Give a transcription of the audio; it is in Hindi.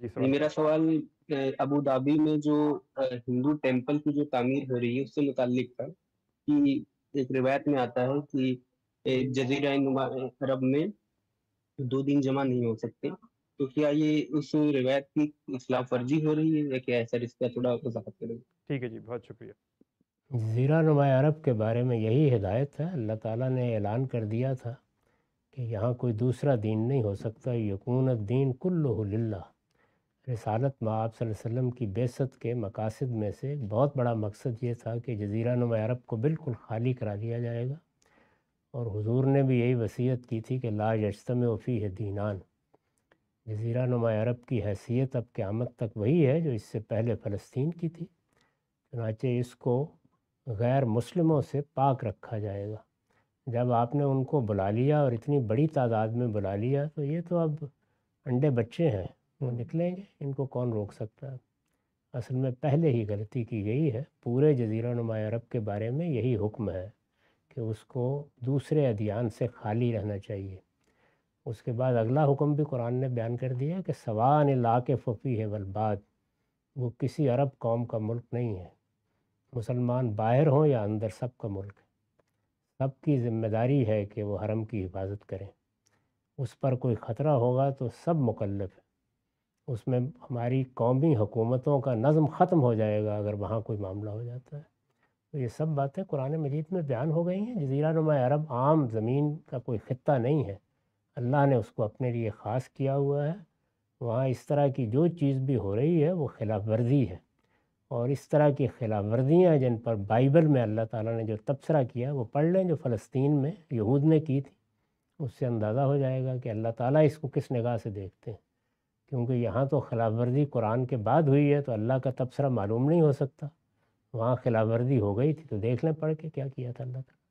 जी मेरा सवाल अबू धाबी में जो हिंदू टेंपल की जो तामीर हो रही है उससे मुतालिक था कि एक रिवायत में आता है कि जजीरा अरब में दो दिन जमा नहीं हो सकते तो क्या ये उस रिवायत की खिलाफ वर्जी हो रही है या क्या है सर इसका थोड़ा वजाहत करें ठीक है जी बहुत शुक्रिया ज़ीरा नुमा अरब के बारे में यही हिदायत है अल्लाह ताला ने ऐलान कर दिया था कि यहाँ कोई दूसरा दीन नहीं हो सकता यकून दीन कुल्लुल्ला रसालत में आप की बेसत के मकासद में से एक बहुत बड़ा मकसद ये था कि जजीरा नुमा अरब को बिल्कुल खाली करा दिया जाएगा और हुजूर ने भी यही वसीयत की थी कि ला यजतम वफ़ी है दीनान जजीरा नुमा अरब की हैसियत अब क़्यामत तक वही है जो इससे पहले फ़लस्तीन की थी चुनाचे इसको गैर मुस्लिमों से पाक रखा जाएगा जब आपने उनको बुला लिया और इतनी बड़ी तादाद में बुला लिया तो ये तो अब अंडे बच्चे हैं वो निकलेंगे इनको कौन रोक सकता है असल में पहले ही गलती की गई है पूरे जजीरा नुमा अरब के बारे में यही हुक्म है कि उसको दूसरे अदियान से खाली रहना चाहिए उसके बाद अगला हुक्म भी कुरान ने बयान कर दिया कि सवान इलाके फ़फ़ी है वलबाद वो किसी अरब कौम का मुल्क नहीं है मुसलमान बाहर हों या अंदर सब का मुल्क है सब की जिम्मेदारी है कि वो हरम की हिफाजत करें उस पर कोई ख़तरा होगा तो सब मुकलफ है उसमें हमारी कौमी हुकूमतों का नज़म ख़त्म हो जाएगा अगर वहाँ कोई मामला हो जाता है तो ये सब बातें कुरान मजीद में बयान हो गई हैं जजीरा नुमा अरब आम ज़मीन का कोई ख़त्ता नहीं है अल्लाह ने उसको अपने लिए ख़ास किया हुआ है वहाँ इस तरह की जो चीज़ भी हो रही है वो खिलाफ वर्जी है और इस तरह की खिलाफ वर्जियाँ जिन पर बाइबल में अल्लाह ताला ने जो तबसरा किया वो पढ़ लें जो फ़लस्तीन में यहूद ने की थी उससे अंदाज़ा हो जाएगा कि अल्लाह ताला इसको किस निगाह से देखते हैं क्योंकि यहाँ तो खिलाफ वर्जी कुरान के बाद हुई है तो अल्लाह का तबसरा मालूम नहीं हो सकता वहाँ खिलाफ वर्जी हो गई थी तो देख लें पढ़ के क्या किया था अल्लाह का